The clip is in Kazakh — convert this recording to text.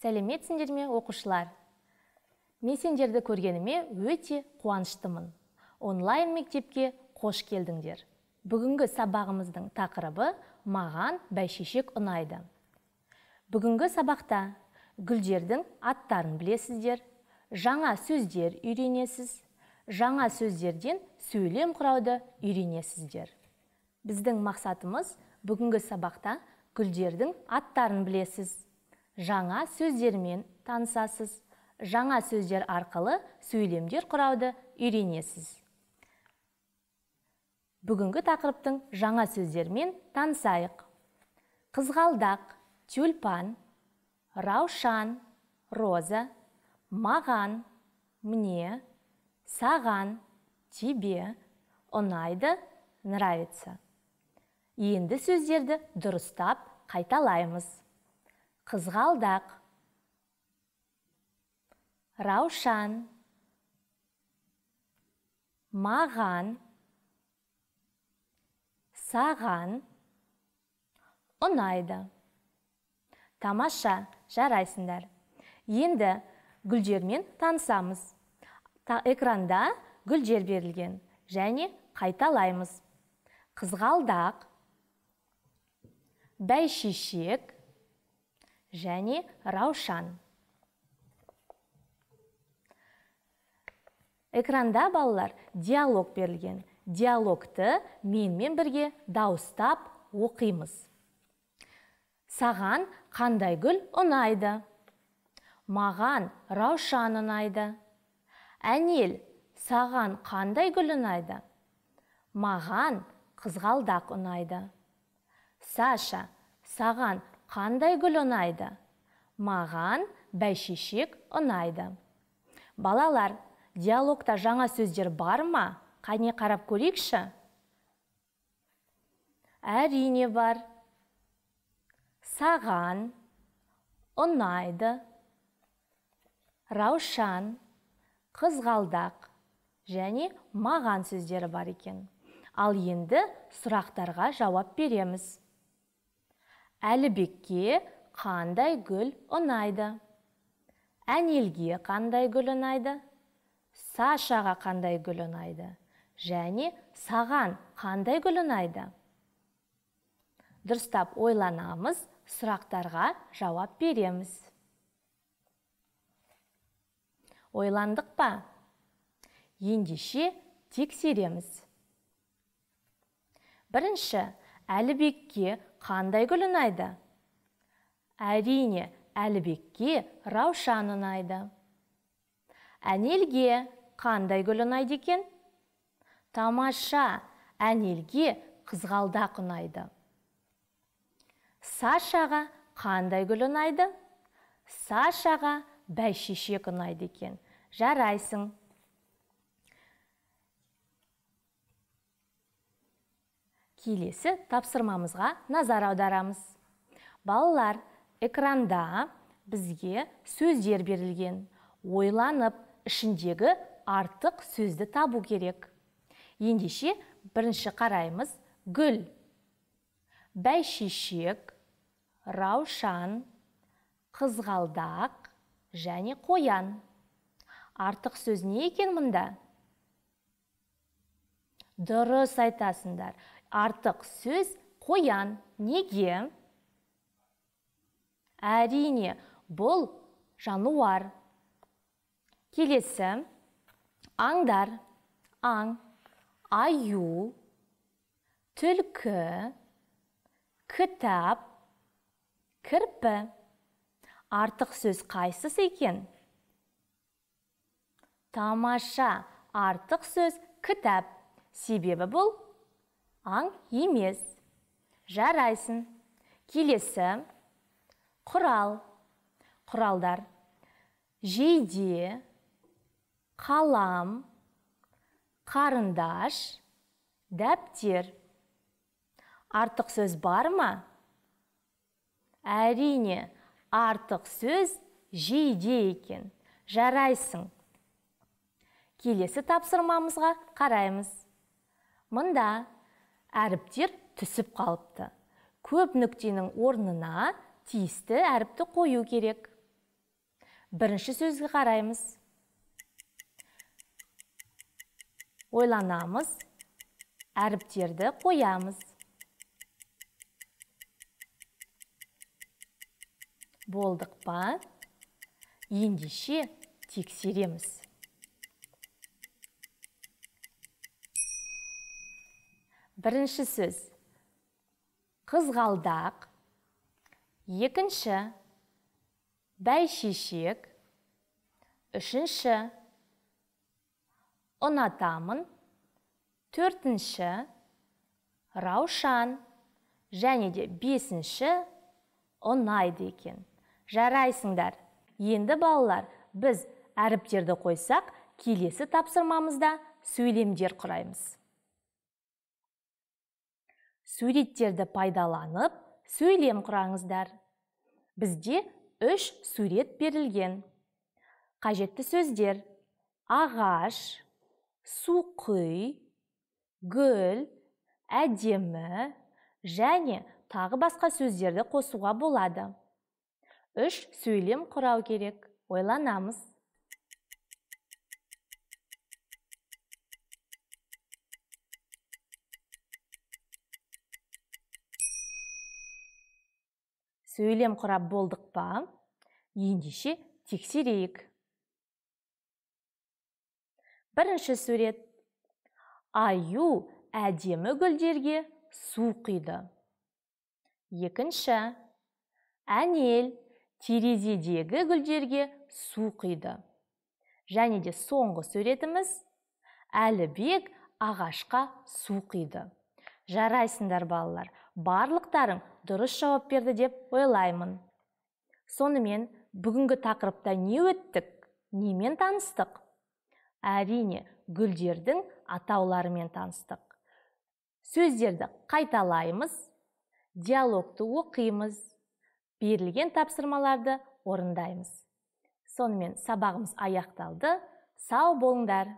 сәлеметсіңдер ме оқушылар мен сендерді көргеніме өте қуаныштымын онлайн мектепке қош келдіңдер бүгінгі сабағымыздың тақырыбы маған бәйшешек ұнайды бүгінгі сабақта гүлдердің аттарын білесіздер жаңа сөздер үйренесіз жаңа сөздерден сөйлем құрауды үйренесіздер біздің мақсатымыз бүгінгі сабақта гүлдердің аттарын білесіз жаңа сөздермен танысасыз жаңа сөздер арқылы сөйлемдер құрауды үйренесіз бүгінгі тақырыптың жаңа сөздермен танысайық қызғалдақ тюльпан раушан роза маған мне саған тебе ұнайды нравится енді сөздерді дұрыстап қайталаймыз қызғалдақ раушан маған саған ұнайды тамаша жарайсыңдар енді гүлдермен танысамыз экранда гүлдер берілген және қайталаймыз қызғалдақ бәйшешек және раушан экранда балалар диалог берілген диалогты менмен бірге дауыстап оқимыз саған қандай гүл ұнайды маған раушан ұнайды әнел саған қандай гүл ұнайды маған қызғалдақ ұнайды саша саған қандай гүл ұнайды маған бәйшешек ұнайды балалар диалогта жаңа сөздер бар ма қане қарап көрейікші әрине бар саған ұнайды раушан қызғалдақ және маған сөздері бар екен ал енді сұрақтарға жауап береміз әлібекке қандай гүл ұнайды әнелге қандай гүл ұнайды сашаға қандай гүл ұнайды және саған қандай гүл ұнайды дұрыстап ойланамыз сұрақтарға жауап береміз ойландық па ендеше тексереміз бірінші әлібекке қандай гүл ұнайды әрине әлібекке раушан ұнайды әнелге қандай гүл ұнайды екен тамаша әнелге қызғалдақ ұнайды сашаға қандай гүл ұнайды сашаға бәйшешек ұнайды екен жарайсың келесі тапсырмамызға назар аударамыз балалар экранда бізге сөздер берілген ойланып ішіндегі артық сөзді табу керек ендеше бірінші қараймыз гүл бәйшешек раушан қызғалдақ және қоян артық сөз не екен мұнда дұрыс айтасыңдар артық сөз қоян неге әрине бұл жануар келесі аңдар аң аю түлкі кітап кірпі артық сөз қайсысы екен тамаша артық сөз кітап себебі бұл емес жарайсың келесі құрал құралдар жейде қалам қарындаш дәптер артық сөз бар ма әрине артық сөз жейде екен жарайсың келесі тапсырмамызға қараймыз мында әріптер түсіп қалыпты көп нүктенің орнына тиісті әріпті қою керек бірінші сөзге қараймыз ойланамыз әріптерді қоямыз болдық па ендеше тексереміз бірінші сөз қызғалдақ екінші бәйшешек үшінші ұнатамын төртінші раушан және де бесінші ұнайды екен жарайсыңдар енді балалар біз әріптерді қойсақ келесі тапсырмамызда сөйлемдер құраймыз суреттерді пайдаланып сөйлем құраңыздар бізде үш сурет берілген қажетті сөздер ағаш суқы, гүл әдемі және тағы басқа сөздерді қосуға болады үш сөйлем құрау керек ойланамыз сөйлем құрап болдық па ендеше тексерейік бірінші сурет аю әдемі гүлдерге су құйды екінші әнел терезедегі гүлдерге су құйды және де соңғы суретіміз әлібек ағашқа су құйды жарайсыңдар балалар барлықтарың дұрыс жауап берді деп ойлаймын сонымен бүгінгі тақырыпта не өттік немен таныстық әрине гүлдердің атауларымен таныстық сөздерді қайталаймыз диалогты оқимыз берілген тапсырмаларды орындаймыз сонымен сабағымыз аяқталды сау болыңдар